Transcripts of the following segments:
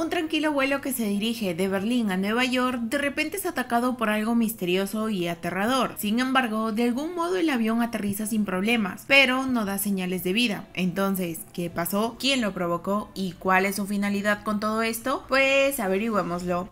Un tranquilo vuelo que se dirige de Berlín a Nueva York de repente es atacado por algo misterioso y aterrador. Sin embargo, de algún modo el avión aterriza sin problemas, pero no da señales de vida. Entonces, ¿qué pasó? ¿Quién lo provocó? ¿Y cuál es su finalidad con todo esto? Pues averigüémoslo.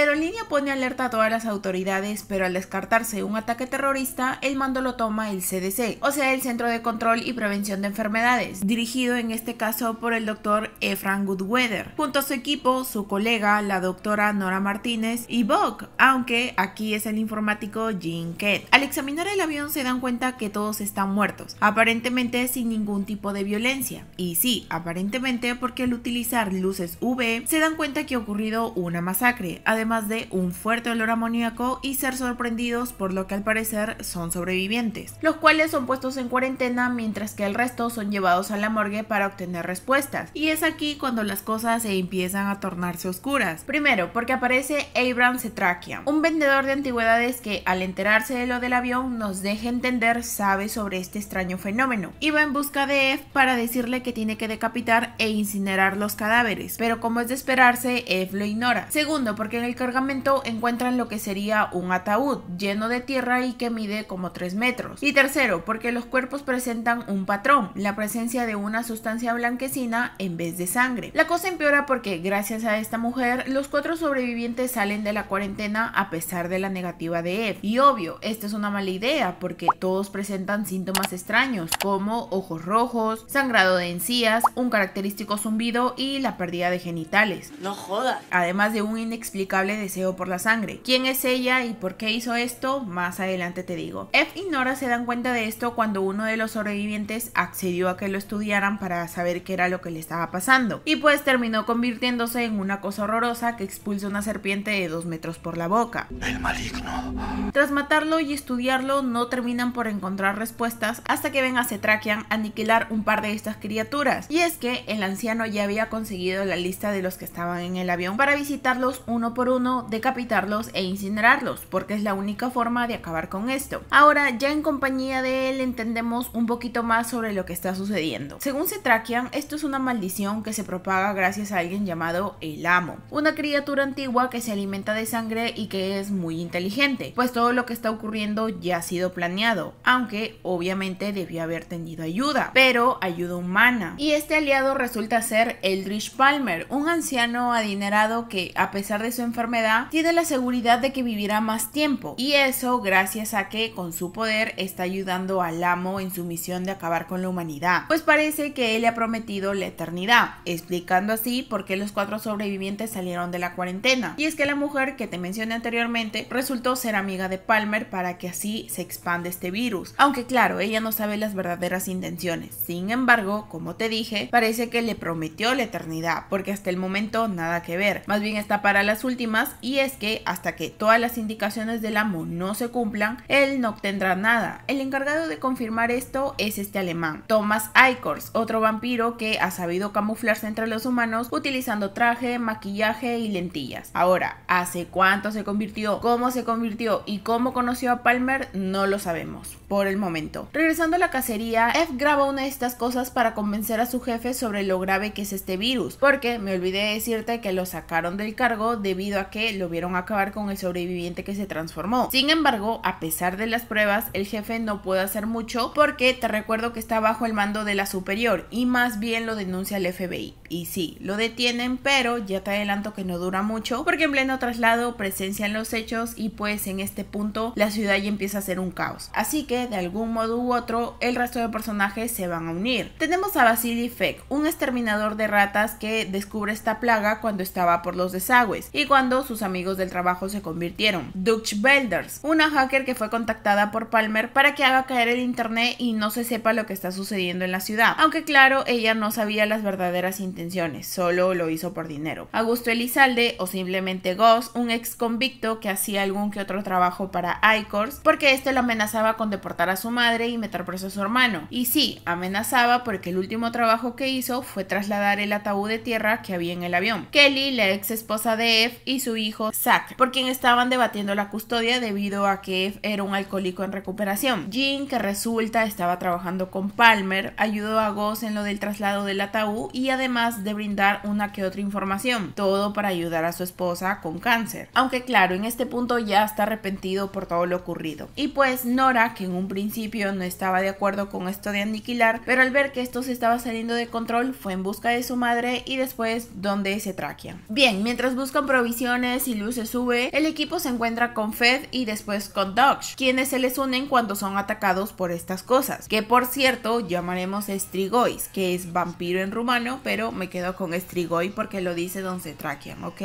La aerolínea pone alerta a todas las autoridades, pero al descartarse un ataque terrorista, el mando lo toma el CDC, o sea, el Centro de Control y Prevención de Enfermedades, dirigido en este caso por el doctor Efran Goodweather, junto a su equipo, su colega, la doctora Nora Martínez y Bog, aunque aquí es el informático Jim Kett. Al examinar el avión se dan cuenta que todos están muertos, aparentemente sin ningún tipo de violencia. Y sí, aparentemente porque al utilizar luces UV se dan cuenta que ha ocurrido una masacre, además más de un fuerte olor amoníaco y ser sorprendidos por lo que al parecer son sobrevivientes, los cuales son puestos en cuarentena mientras que el resto son llevados a la morgue para obtener respuestas. Y es aquí cuando las cosas se empiezan a tornarse oscuras. Primero, porque aparece Abraham Setrakian, un vendedor de antigüedades que al enterarse de lo del avión nos deja entender sabe sobre este extraño fenómeno. Y va en busca de F para decirle que tiene que decapitar e incinerar los cadáveres, pero como es de esperarse, Eve lo ignora. Segundo, porque en el cargamento encuentran lo que sería un ataúd lleno de tierra y que mide como 3 metros. Y tercero, porque los cuerpos presentan un patrón, la presencia de una sustancia blanquecina en vez de sangre. La cosa empeora porque gracias a esta mujer, los cuatro sobrevivientes salen de la cuarentena a pesar de la negativa de Eve. Y obvio, esta es una mala idea porque todos presentan síntomas extraños como ojos rojos, sangrado de encías, un característico zumbido y la pérdida de genitales. No joda. Además de un inexplicable deseo por la sangre. ¿Quién es ella y por qué hizo esto? Más adelante te digo. F y Nora se dan cuenta de esto cuando uno de los sobrevivientes accedió a que lo estudiaran para saber qué era lo que le estaba pasando. Y pues terminó convirtiéndose en una cosa horrorosa que expulsa una serpiente de dos metros por la boca. El maligno. Tras matarlo y estudiarlo, no terminan por encontrar respuestas hasta que ven a Cetrakian aniquilar un par de estas criaturas. Y es que el anciano ya había conseguido la lista de los que estaban en el avión para visitarlos uno por uno decapitarlos e incinerarlos, porque es la única forma de acabar con esto. Ahora, ya en compañía de él, entendemos un poquito más sobre lo que está sucediendo. Según Cetrachian esto es una maldición que se propaga gracias a alguien llamado el Amo, una criatura antigua que se alimenta de sangre y que es muy inteligente, pues todo lo que está ocurriendo ya ha sido planeado, aunque obviamente debió haber tenido ayuda, pero ayuda humana. Y este aliado resulta ser Eldridge Palmer, un anciano adinerado que, a pesar de su enfermedad, da tiene la seguridad de que vivirá más tiempo. Y eso gracias a que con su poder está ayudando al amo en su misión de acabar con la humanidad. Pues parece que él le ha prometido la eternidad, explicando así por qué los cuatro sobrevivientes salieron de la cuarentena. Y es que la mujer que te mencioné anteriormente resultó ser amiga de Palmer para que así se expande este virus. Aunque claro, ella no sabe las verdaderas intenciones. Sin embargo, como te dije, parece que le prometió la eternidad, porque hasta el momento nada que ver. Más bien está para las últimas y es que hasta que todas las indicaciones del amo no se cumplan, él no obtendrá nada. El encargado de confirmar esto es este alemán, Thomas Eichors, otro vampiro que ha sabido camuflarse entre los humanos utilizando traje, maquillaje y lentillas. Ahora, ¿hace cuánto se convirtió? ¿Cómo se convirtió? ¿Y cómo conoció a Palmer? No lo sabemos, por el momento. Regresando a la cacería, F graba una de estas cosas para convencer a su jefe sobre lo grave que es este virus, porque me olvidé decirte que lo sacaron del cargo debido a que lo vieron acabar con el sobreviviente que se transformó. Sin embargo, a pesar de las pruebas, el jefe no puede hacer mucho porque te recuerdo que está bajo el mando de la superior y más bien lo denuncia el FBI. Y sí, lo detienen, pero ya te adelanto que no dura mucho porque en pleno traslado presencian los hechos y pues en este punto la ciudad ya empieza a ser un caos. Así que de algún modo u otro, el resto de personajes se van a unir. Tenemos a Vasily Fek, un exterminador de ratas que descubre esta plaga cuando estaba por los desagües y cuando sus amigos del trabajo se convirtieron. Dutch Belders, una hacker que fue contactada por Palmer para que haga caer el internet y no se sepa lo que está sucediendo en la ciudad. Aunque claro, ella no sabía las verdaderas intenciones, solo lo hizo por dinero. Augusto Elizalde, o simplemente Goss, un ex convicto que hacía algún que otro trabajo para ICORS, porque este lo amenazaba con deportar a su madre y meter preso a su hermano. Y sí, amenazaba porque el último trabajo que hizo fue trasladar el ataúd de tierra que había en el avión. Kelly, la ex esposa de F, y su hijo Zack, por quien estaban debatiendo la custodia debido a que era un alcohólico en recuperación. Jean, que resulta estaba trabajando con Palmer, ayudó a Goss en lo del traslado del ataúd y además de brindar una que otra información, todo para ayudar a su esposa con cáncer. Aunque claro, en este punto ya está arrepentido por todo lo ocurrido. Y pues Nora, que en un principio no estaba de acuerdo con esto de aniquilar, pero al ver que esto se estaba saliendo de control, fue en busca de su madre y después donde se traquean. Bien, mientras buscan provisión y luces sube, el equipo se encuentra con Fed y después con Dodge, quienes se les unen cuando son atacados por estas cosas, que por cierto llamaremos Strigois, que es vampiro en rumano, pero me quedo con Strigoi porque lo dice Don Cetrakian, ¿ok?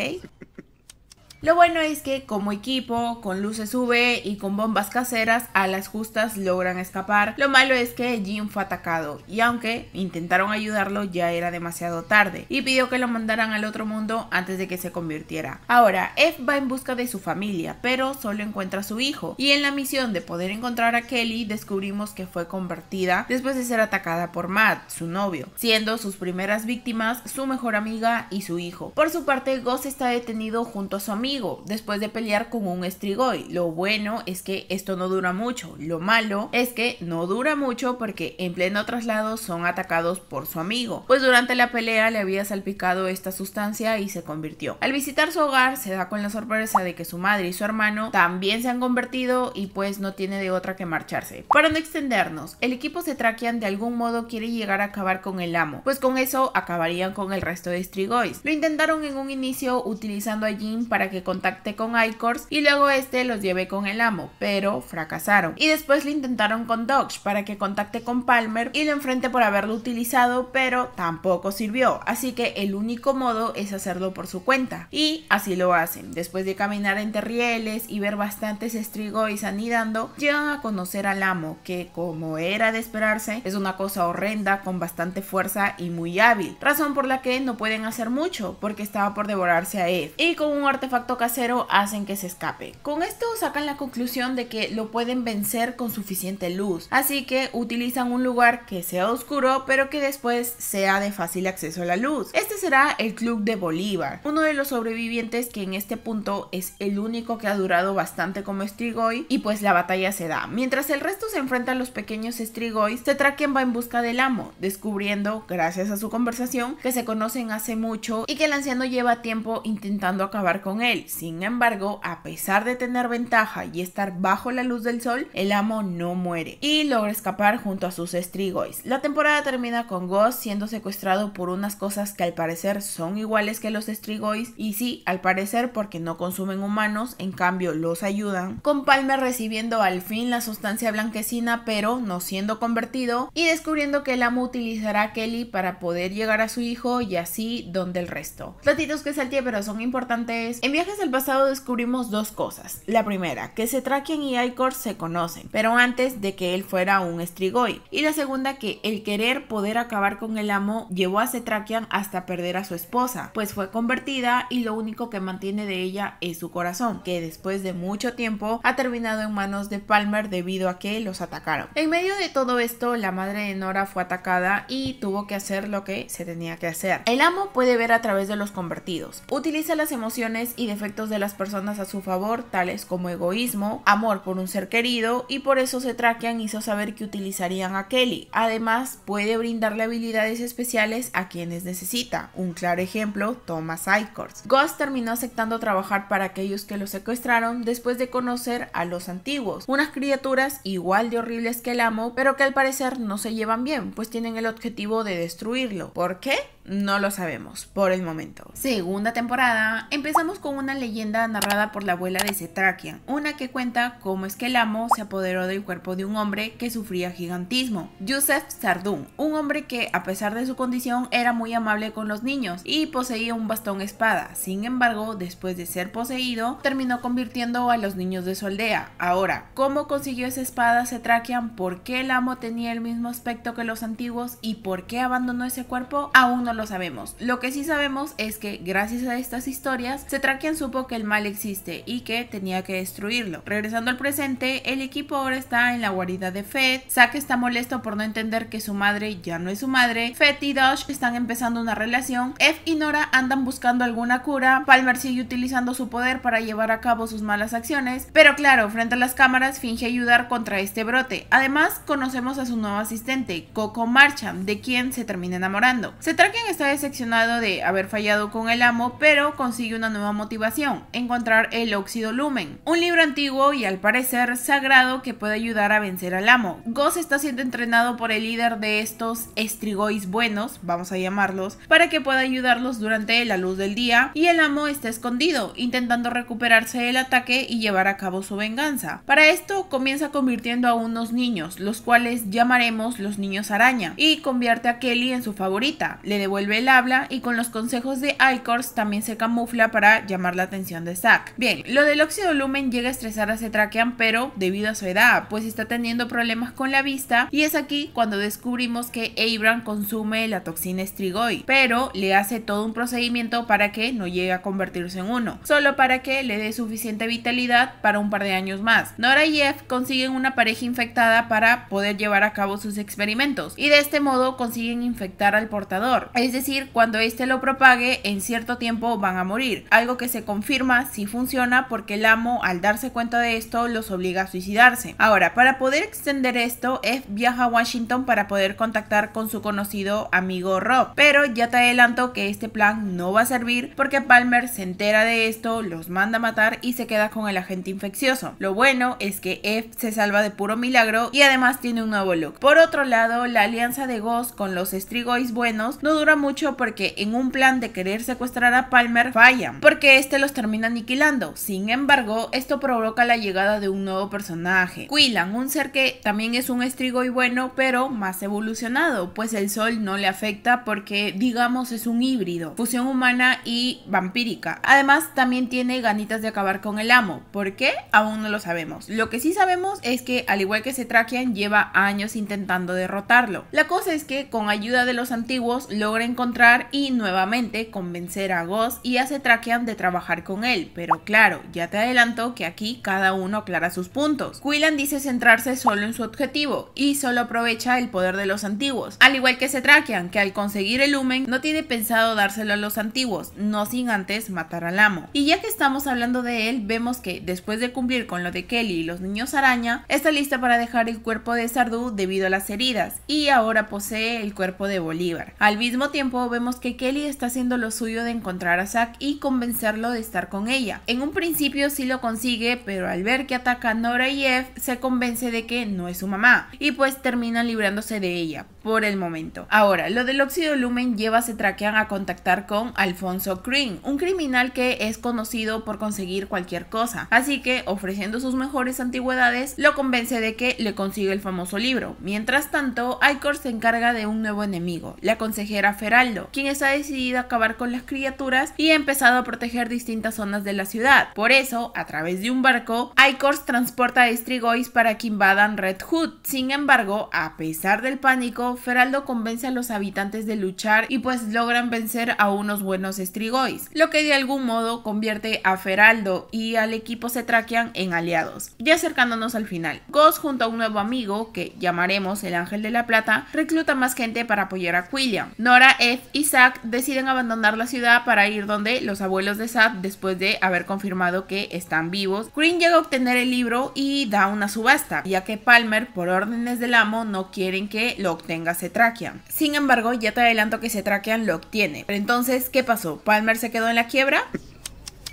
Lo bueno es que como equipo, con luces UV y con bombas caseras, a las justas logran escapar. Lo malo es que Jim fue atacado y aunque intentaron ayudarlo ya era demasiado tarde y pidió que lo mandaran al otro mundo antes de que se convirtiera. Ahora, F va en busca de su familia, pero solo encuentra a su hijo y en la misión de poder encontrar a Kelly descubrimos que fue convertida después de ser atacada por Matt, su novio, siendo sus primeras víctimas su mejor amiga y su hijo. Por su parte, Ghost está detenido junto a su amigo después de pelear con un Strigoi. Lo bueno es que esto no dura mucho. Lo malo es que no dura mucho porque en pleno traslado son atacados por su amigo, pues durante la pelea le había salpicado esta sustancia y se convirtió. Al visitar su hogar se da con la sorpresa de que su madre y su hermano también se han convertido y pues no tiene de otra que marcharse. Para no extendernos, el equipo se traquean de algún modo quiere llegar a acabar con el amo, pues con eso acabarían con el resto de Strigois. Lo intentaron en un inicio utilizando a Jin para que contacte con Icors y luego este los llevé con el amo, pero fracasaron. Y después le intentaron con Dodge para que contacte con Palmer y lo enfrente por haberlo utilizado, pero tampoco sirvió. Así que el único modo es hacerlo por su cuenta. Y así lo hacen. Después de caminar entre rieles y ver bastantes estrigois anidando, llegan a conocer al amo, que como era de esperarse, es una cosa horrenda con bastante fuerza y muy hábil. Razón por la que no pueden hacer mucho, porque estaba por devorarse a él. Y con un artefacto casero hacen que se escape. Con esto sacan la conclusión de que lo pueden vencer con suficiente luz, así que utilizan un lugar que sea oscuro pero que después sea de fácil acceso a la luz. Este será el Club de Bolívar, uno de los sobrevivientes que en este punto es el único que ha durado bastante como estrigoy y pues la batalla se da. Mientras el resto se enfrenta a los pequeños estrigoys, quien va en busca del amo, descubriendo, gracias a su conversación, que se conocen hace mucho y que el anciano lleva tiempo intentando acabar con él sin embargo, a pesar de tener ventaja y estar bajo la luz del sol, el amo no muere y logra escapar junto a sus estrigois. La temporada termina con Ghost siendo secuestrado por unas cosas que al parecer son iguales que los estrigois y sí, al parecer porque no consumen humanos, en cambio los ayudan. Con Palmer recibiendo al fin la sustancia blanquecina pero no siendo convertido y descubriendo que el amo utilizará a Kelly para poder llegar a su hijo y así donde el resto. Platitos que salté pero son importantes. Envía del pasado descubrimos dos cosas. La primera, que Cetrakian y Icor se conocen, pero antes de que él fuera un estrigoi. Y la segunda, que el querer poder acabar con el amo llevó a Cetrakian hasta perder a su esposa, pues fue convertida y lo único que mantiene de ella es su corazón, que después de mucho tiempo ha terminado en manos de Palmer debido a que los atacaron. En medio de todo esto, la madre de Nora fue atacada y tuvo que hacer lo que se tenía que hacer. El amo puede ver a través de los convertidos, utiliza las emociones y efectos de las personas a su favor, tales como egoísmo, amor por un ser querido, y por eso se traquean hizo saber que utilizarían a Kelly. Además, puede brindarle habilidades especiales a quienes necesita, un claro ejemplo, Thomas Icors. Ghost terminó aceptando trabajar para aquellos que lo secuestraron después de conocer a los antiguos, unas criaturas igual de horribles que el amo, pero que al parecer no se llevan bien, pues tienen el objetivo de destruirlo. ¿Por qué? No lo sabemos, por el momento. Segunda temporada, empezamos con una una leyenda narrada por la abuela de Setrakian, una que cuenta cómo es que el amo se apoderó del cuerpo de un hombre que sufría gigantismo, Yusef Sardún, un hombre que a pesar de su condición era muy amable con los niños y poseía un bastón espada. Sin embargo, después de ser poseído, terminó convirtiendo a los niños de su aldea. Ahora, ¿cómo consiguió esa espada Setrakian? ¿Por qué el amo tenía el mismo aspecto que los antiguos y por qué abandonó ese cuerpo? Aún no lo sabemos. Lo que sí sabemos es que gracias a estas historias, Setrakian supo que el mal existe y que tenía que destruirlo. Regresando al presente, el equipo ahora está en la guarida de Fett, Zack está molesto por no entender que su madre ya no es su madre, Fett y Dodge están empezando una relación, F y Nora andan buscando alguna cura, Palmer sigue utilizando su poder para llevar a cabo sus malas acciones, pero claro, frente a las cámaras finge ayudar contra este brote. Además, conocemos a su nuevo asistente, Coco Marchand, de quien se termina enamorando. Setraken está decepcionado de haber fallado con el amo, pero consigue una nueva motivación encontrar el óxido lumen, un libro antiguo y al parecer sagrado que puede ayudar a vencer al amo. Goss está siendo entrenado por el líder de estos estrigois buenos, vamos a llamarlos, para que pueda ayudarlos durante la luz del día y el amo está escondido, intentando recuperarse del ataque y llevar a cabo su venganza. Para esto comienza convirtiendo a unos niños, los cuales llamaremos los niños araña, y convierte a Kelly en su favorita, le devuelve el habla y con los consejos de Icors también se camufla para llamar la atención de Zack. Bien, lo del óxido lumen llega a estresar a Cetrakian, pero debido a su edad, pues está teniendo problemas con la vista y es aquí cuando descubrimos que Abram consume la toxina estrigoi, pero le hace todo un procedimiento para que no llegue a convertirse en uno, solo para que le dé suficiente vitalidad para un par de años más. Nora y Jeff consiguen una pareja infectada para poder llevar a cabo sus experimentos y de este modo consiguen infectar al portador, es decir, cuando éste lo propague en cierto tiempo van a morir, algo que se confirma si funciona porque el amo al darse cuenta de esto los obliga a suicidarse. Ahora, para poder extender esto, F viaja a Washington para poder contactar con su conocido amigo Rob, pero ya te adelanto que este plan no va a servir porque Palmer se entera de esto, los manda a matar y se queda con el agente infeccioso. Lo bueno es que F se salva de puro milagro y además tiene un nuevo look. Por otro lado, la alianza de Ghost con los Strigois buenos no dura mucho porque en un plan de querer secuestrar a Palmer fallan, porque este los termina aniquilando. Sin embargo, esto provoca la llegada de un nuevo personaje, Quillan, un ser que también es un estrigo y bueno, pero más evolucionado, pues el sol no le afecta porque digamos es un híbrido, fusión humana y vampírica. Además, también tiene ganitas de acabar con el amo. ¿Por qué? Aún no lo sabemos. Lo que sí sabemos es que, al igual que Traquean, lleva años intentando derrotarlo. La cosa es que, con ayuda de los antiguos, logra encontrar y nuevamente convencer a Ghost y a Traquean de trabajar con él, pero claro, ya te adelanto que aquí cada uno aclara sus puntos. Quillan dice centrarse solo en su objetivo y solo aprovecha el poder de los antiguos, al igual que traquean que al conseguir el lumen no tiene pensado dárselo a los antiguos, no sin antes matar al amo. Y ya que estamos hablando de él, vemos que después de cumplir con lo de Kelly y los niños araña, está lista para dejar el cuerpo de Sardú debido a las heridas y ahora posee el cuerpo de Bolívar. Al mismo tiempo vemos que Kelly está haciendo lo suyo de encontrar a Zack y convencerlo de estar con ella. En un principio sí lo consigue, pero al ver que ataca a Nora y Eve, se convence de que no es su mamá y pues termina librándose de ella por el momento. Ahora, lo del óxido lumen lleva a Traquean a contactar con Alfonso Green, un criminal que es conocido por conseguir cualquier cosa, así que ofreciendo sus mejores antigüedades lo convence de que le consigue el famoso libro. Mientras tanto, Icor se encarga de un nuevo enemigo, la consejera Feraldo, quien está decidida a acabar con las criaturas y ha empezado a proteger distintas zonas de la ciudad. Por eso, a través de un barco, Icors transporta a Estrigois para que invadan Red Hood. Sin embargo, a pesar del pánico, Feraldo convence a los habitantes de luchar y pues logran vencer a unos buenos Strigois, lo que de algún modo convierte a Feraldo y al equipo traquean en aliados. Ya acercándonos al final, Ghost junto a un nuevo amigo, que llamaremos el Ángel de la Plata, recluta más gente para apoyar a William. Nora, Ed y Zack deciden abandonar la ciudad para ir donde los abuelos de Zack después de haber confirmado que están vivos. Green llega a obtener el libro y da una subasta, ya que Palmer, por órdenes del amo, no quieren que lo obtenga traquean. Sin embargo, ya te adelanto que traquean, lo obtiene. Pero entonces, ¿qué pasó? ¿Palmer se quedó en la quiebra?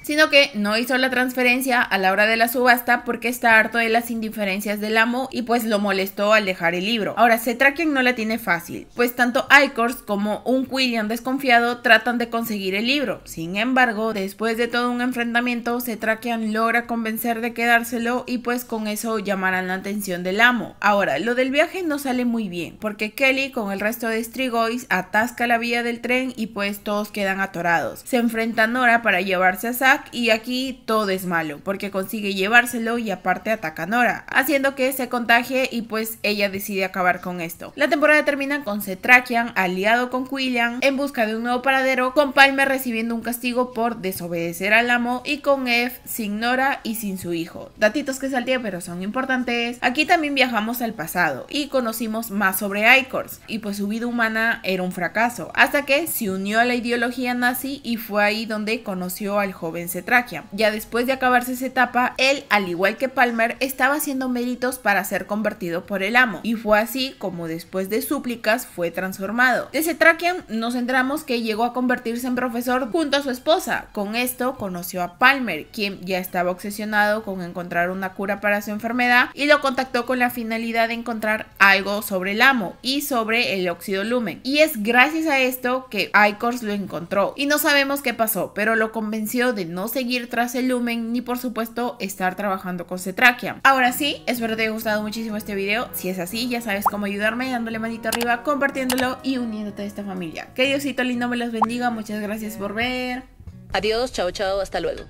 sino que no hizo la transferencia a la hora de la subasta porque está harto de las indiferencias del amo y pues lo molestó al dejar el libro. Ahora, Cetrakian no la tiene fácil, pues tanto Icors como un William desconfiado tratan de conseguir el libro. Sin embargo, después de todo un enfrentamiento, Cetrakian logra convencer de quedárselo y pues con eso llamarán la atención del amo. Ahora, lo del viaje no sale muy bien, porque Kelly con el resto de Strigois atasca la vía del tren y pues todos quedan atorados. Se enfrenta a Nora para llevarse a Sam y aquí todo es malo porque consigue llevárselo y aparte ataca a Nora, haciendo que se contagie y pues ella decide acabar con esto. La temporada termina con Cetrakian aliado con Quillian en busca de un nuevo paradero, con Palmer recibiendo un castigo por desobedecer al amo y con Eve sin Nora y sin su hijo. Datitos que salté pero son importantes. Aquí también viajamos al pasado y conocimos más sobre Icors y pues su vida humana era un fracaso, hasta que se unió a la ideología nazi y fue ahí donde conoció al joven en Ya después de acabarse esa etapa, él, al igual que Palmer, estaba haciendo méritos para ser convertido por el amo, y fue así como después de súplicas fue transformado. De Cetraquian nos centramos que llegó a convertirse en profesor junto a su esposa. Con esto conoció a Palmer, quien ya estaba obsesionado con encontrar una cura para su enfermedad y lo contactó con la finalidad de encontrar algo sobre el amo y sobre el óxido lumen. Y es gracias a esto que Icors lo encontró. Y no sabemos qué pasó, pero lo convenció de no seguir tras el lumen ni por supuesto estar trabajando con cetraquia. Ahora sí, espero te haya gustado muchísimo este video. Si es así, ya sabes cómo ayudarme dándole manito arriba, compartiéndolo y uniéndote a esta familia. Que Diosito lindo me los bendiga. Muchas gracias por ver. Adiós, chao, chao, hasta luego.